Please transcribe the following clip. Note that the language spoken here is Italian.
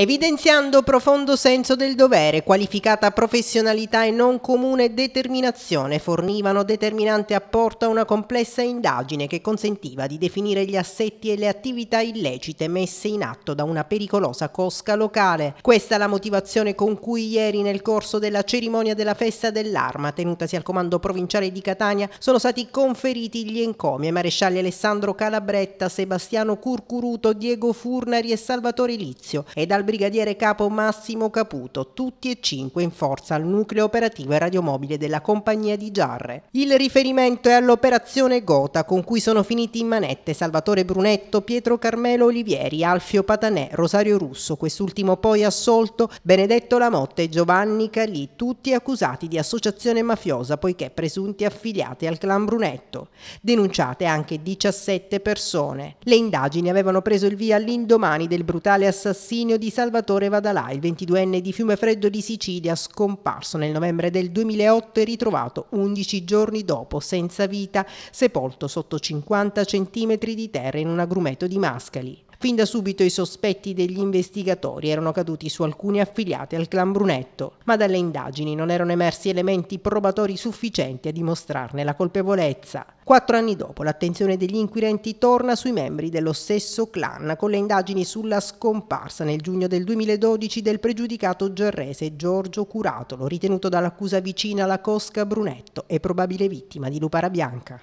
evidenziando profondo senso del dovere, qualificata professionalità e non comune determinazione fornivano determinante apporto a una complessa indagine che consentiva di definire gli assetti e le attività illecite messe in atto da una pericolosa cosca locale. Questa è la motivazione con cui ieri nel corso della cerimonia della festa dell'arma tenutasi al comando provinciale di Catania sono stati conferiti gli encomi ai marescialli Alessandro Calabretta, Sebastiano Curcuruto, Diego Furnari e Salvatore Lizio ed al brigadiere capo Massimo Caputo, tutti e cinque in forza al nucleo operativo e radiomobile della compagnia di Giarre. Il riferimento è all'operazione Gota con cui sono finiti in manette Salvatore Brunetto, Pietro Carmelo Olivieri, Alfio Patanè, Rosario Russo, quest'ultimo poi assolto, Benedetto Lamotte e Giovanni Calì, tutti accusati di associazione mafiosa poiché presunti affiliati al clan Brunetto. Denunciate anche 17 persone. Le indagini avevano preso il via all'indomani del brutale assassinio di Salvatore Salvatore Vadalà, il 22enne di Freddo di Sicilia, scomparso nel novembre del 2008 e ritrovato 11 giorni dopo, senza vita, sepolto sotto 50 centimetri di terra in un agrumeto di mascali. Fin da subito i sospetti degli investigatori erano caduti su alcune affiliate al clan Brunetto, ma dalle indagini non erano emersi elementi probatori sufficienti a dimostrarne la colpevolezza. Quattro anni dopo l'attenzione degli inquirenti torna sui membri dello stesso clan con le indagini sulla scomparsa nel giugno del 2012 del pregiudicato gerrese Giorgio Curatolo, ritenuto dall'accusa vicina alla Cosca Brunetto e probabile vittima di Lupara Bianca.